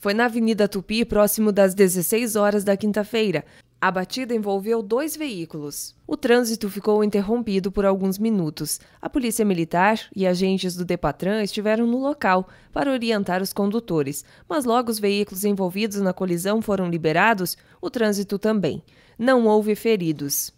foi na Avenida Tupi, próximo das 16 horas da quinta-feira. A batida envolveu dois veículos. O trânsito ficou interrompido por alguns minutos. A Polícia Militar e agentes do Depatran estiveram no local para orientar os condutores, mas logo os veículos envolvidos na colisão foram liberados, o trânsito também. Não houve feridos.